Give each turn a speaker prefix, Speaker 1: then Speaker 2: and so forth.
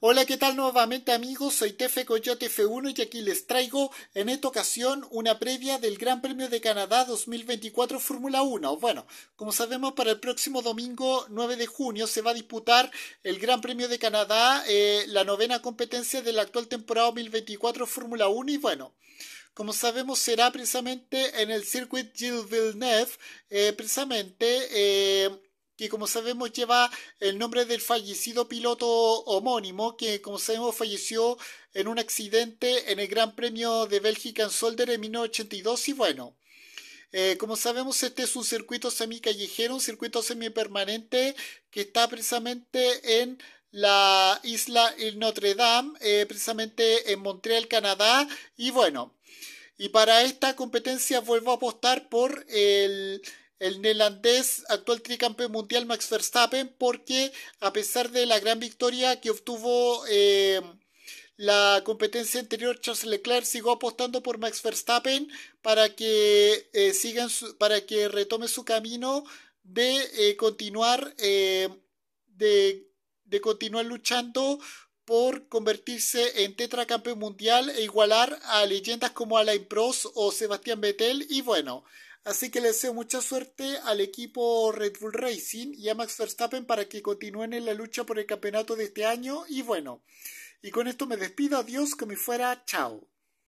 Speaker 1: Hola, ¿qué tal nuevamente amigos? Soy Tefe Coyote F1 y aquí les traigo en esta ocasión una previa del Gran Premio de Canadá 2024 Fórmula 1. Bueno, como sabemos para el próximo domingo 9 de junio se va a disputar el Gran Premio de Canadá, eh, la novena competencia de la actual temporada 2024 Fórmula 1 y bueno como sabemos será precisamente en el circuit Gilles Villeneuve, eh, precisamente eh, y como sabemos lleva el nombre del fallecido piloto homónimo, que como sabemos falleció en un accidente en el Gran Premio de Bélgica en Solder en 1982 y bueno. Eh, como sabemos, este es un circuito semicallejero, un circuito semipermanente que está precisamente en la isla Notre Dame, eh, precisamente en Montreal, Canadá. Y bueno, y para esta competencia vuelvo a apostar por el el neerlandés, actual tricampeón mundial Max Verstappen, porque a pesar de la gran victoria que obtuvo eh, la competencia anterior, Charles Leclerc siguió apostando por Max Verstappen para que, eh, sigan para que retome su camino de eh, continuar de, de continuar luchando por convertirse en tetracampeón mundial e igualar a leyendas como Alain Prost o Sebastián Vettel y bueno, Así que le deseo mucha suerte al equipo Red Bull Racing y a Max Verstappen para que continúen en la lucha por el campeonato de este año. Y bueno, y con esto me despido. Adiós, me fuera. Chao.